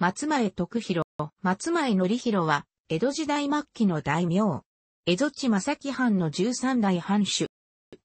松前徳弘、松前則弘は、江戸時代末期の大名。江戸地正木藩の13代藩主。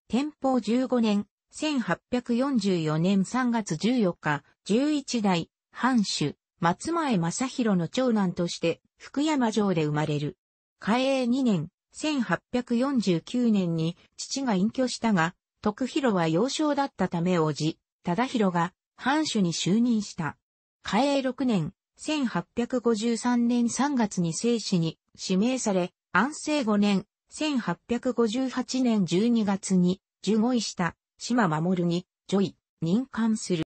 天保15年、1844年3月14日、11代、藩主、松前正弘の長男として、福山城で生まれる。嘉永2年、1849年に父が隠居したが、徳弘は幼少だったためおじ、忠弘が藩主に就任した。嘉永6年、1853年3月に生死に指名され、安政5年、1858年12月に受護位した島守に、ジョイ、任官する。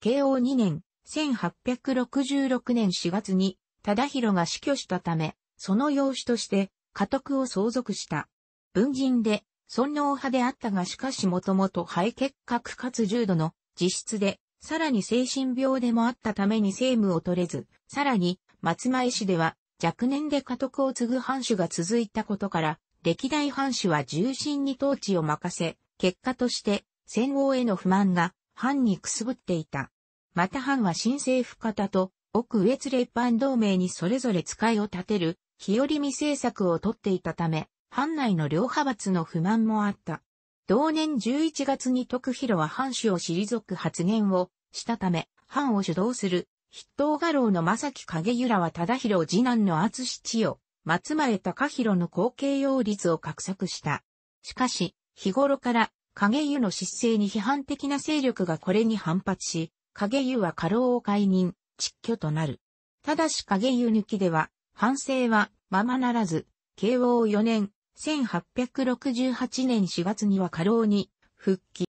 慶応2年、1866年4月に、忠宏が死去したため、その養子として、家督を相続した。文人で、尊王派であったがしかしもともと肺結核かつ重度の自質で、さらに精神病でもあったために政務を取れず、さらに、松前市では若年で家督を継ぐ藩主が続いたことから、歴代藩主は重心に統治を任せ、結果として戦後への不満が藩にくすぶっていた。また藩は新政府方と奥越列藩同盟にそれぞれ使いを立てる日和見政策をとっていたため、藩内の両派閥の不満もあった。同年11月に徳弘は藩主を退く発言をしたため、藩を主導する筆頭画廊の正木影由良は忠弘次男の厚七代、松前隆弘の後継擁立を画策した。しかし、日頃から影湯の失勢に批判的な勢力がこれに反発し、影湯は過労を解任、窒居となる。ただし影湯抜きでは、反省はままならず、慶応4年、1868年4月には過労に復帰。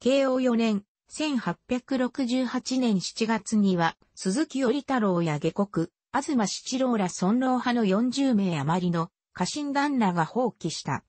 慶応4年、1868年7月には、鈴木織太郎や下国、東七郎ら尊老派の40名余りの家臣団らが放棄した。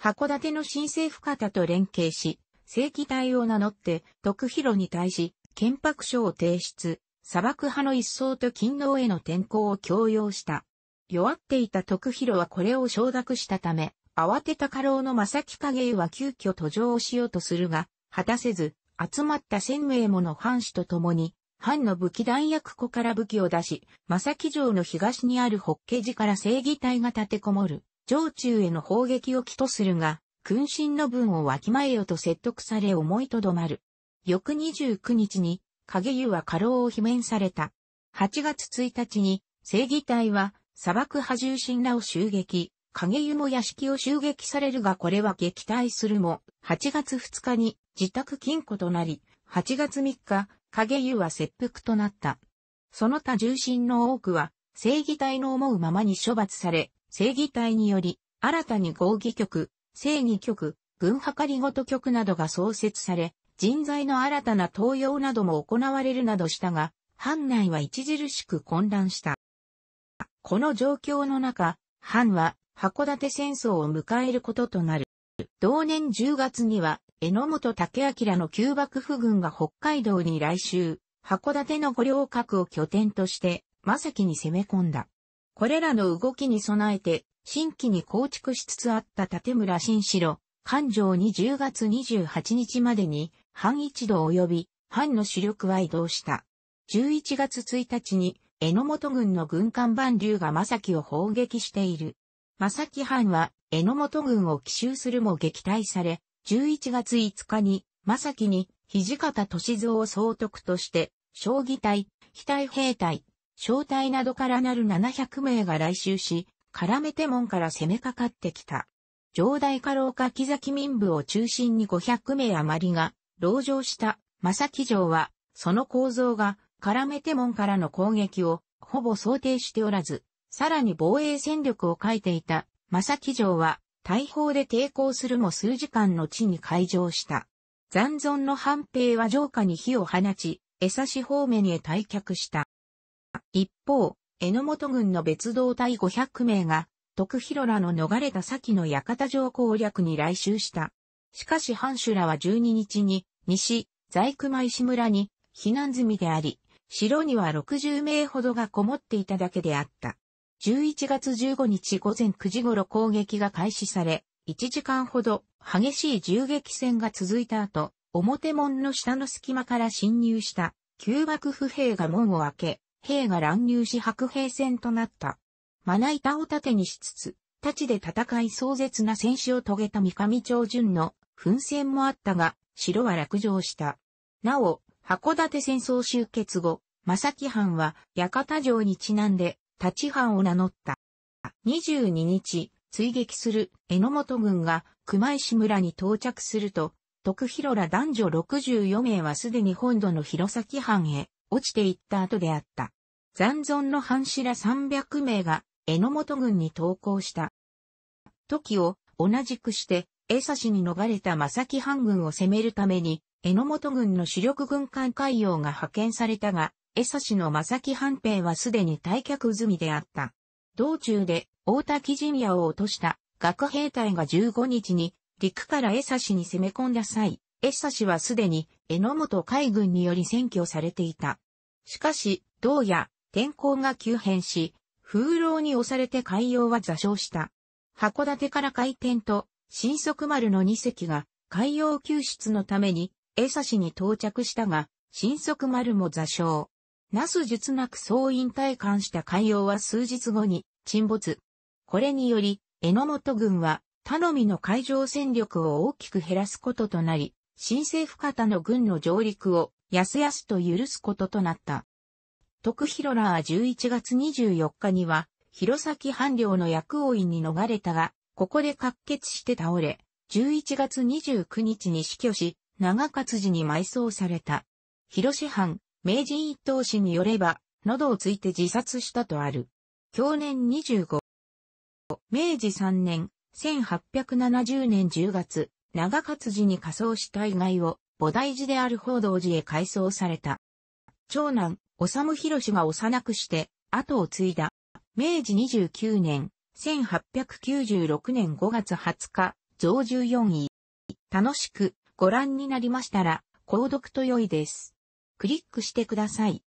函館の新政府方と連携し、正規隊を名乗って、徳広に対し、憲白書を提出、砂漠派の一層と勤労への転向を強要した。弱っていた徳弘はこれを承諾したため、慌てた家老の正木影は急遽途上をしようとするが、果たせず、集まった千名もの藩士と共に、藩の武器弾薬庫から武器を出し、正木城の東にある法華寺から正義隊が立てこもる、城中への砲撃を起とするが、君臣の分をわきまえよと説得され思いとどまる。翌29日に、影湯は過労を罷免された。8月1日に、正義隊は、砂漠派重臣らを襲撃、影湯も屋敷を襲撃されるがこれは撃退するも、8月2日に自宅金庫となり、8月3日、影湯は切腹となった。その他重臣の多くは、正義隊の思うままに処罰され、正義隊により、新たに合議局、正義局、軍計りごと局などが創設され、人材の新たな登用なども行われるなどしたが、藩内は著しく混乱した。この状況の中、藩は函館戦争を迎えることとなる。同年10月には、江本武明の旧幕府軍が北海道に来襲、函館の五稜郭を拠点として、さきに攻め込んだ。これらの動きに備えて、新規に構築しつつあった立村新城、環状に10月28日までに、藩一同及び、藩の主力は移動した。11月1日に、榎本軍の軍艦番流が正木を砲撃している。正木藩は榎本軍を奇襲するも撃退され、11月5日に正木に土方歳三を総督として、将棋隊、非体、兵隊、小隊などからなる700名が来襲し、絡めて門から攻めかかってきた。上代家老家木崎民部を中心に500名余りが、籠城した正木城は、その構造が絡めて門からの攻撃をほぼ想定しておらず、さらに防衛戦力を欠いていた正木城は大砲で抵抗するも数時間の地に開城した。残存の藩兵は城下に火を放ち、江差し方面へ退却した。一方、ノ本軍の別動隊500名が、徳広らの逃れた先の館城攻略に来襲した。しかし藩主らは12日に、西、在熊石村に避難済みであり、城には60名ほどがこもっていただけであった。11月15日午前9時頃攻撃が開始され、1時間ほど激しい銃撃戦が続いた後、表門の下の隙間から侵入した旧幕府兵が門を開け、兵が乱入し白兵戦となった。まな板を盾にしつつ、立ちで戦い壮絶な戦死を遂げた三上長順の奮戦もあったが、城は落城した。なお、函館戦争終結後、正木藩は八方城にちなんで、立藩を名乗った。22日、追撃する榎本軍が熊石村に到着すると、徳広ら男女64名はすでに本土の弘前藩へ落ちていった後であった。残存の藩士ら300名が榎本軍に投降した。時を同じくして江差に逃れた正木藩軍を攻めるために、ノ本軍の主力軍艦海洋が派遣されたが、江差の正木藩兵はすでに退却済みであった。道中で、大滝陣屋を落とした学兵隊が15日に、陸から江差に攻め込んだ際、江差はすでにノ本海軍により占拠されていた。しかし、道や天候が急変し、風浪に押されて海洋は座礁した。函館から回転と新速丸の2隻が海洋救出のために江差に到着したが、新速丸も座礁。なす術なく総員退艦した海洋は数日後に沈没。これにより、ノ本軍は頼みの海上戦力を大きく減らすこととなり、新政府方の軍の上陸をやすやすと許すこととなった。徳広らは11月24日には、弘前藩領の役院に逃れたが、ここで滑血して倒れ、11月29日に死去し、長勝寺に埋葬された。広市藩、明治一等氏によれば、喉をついて自殺したとある。去年25。明治3年、1870年10月、長勝寺に仮装した遺骸を、菩提寺である報道寺へ改装された。長男、修氏が幼くして、後を継いだ。明治29年、1896年5月20日、増14位。楽しくご覧になりましたら、購読と良いです。クリックしてください。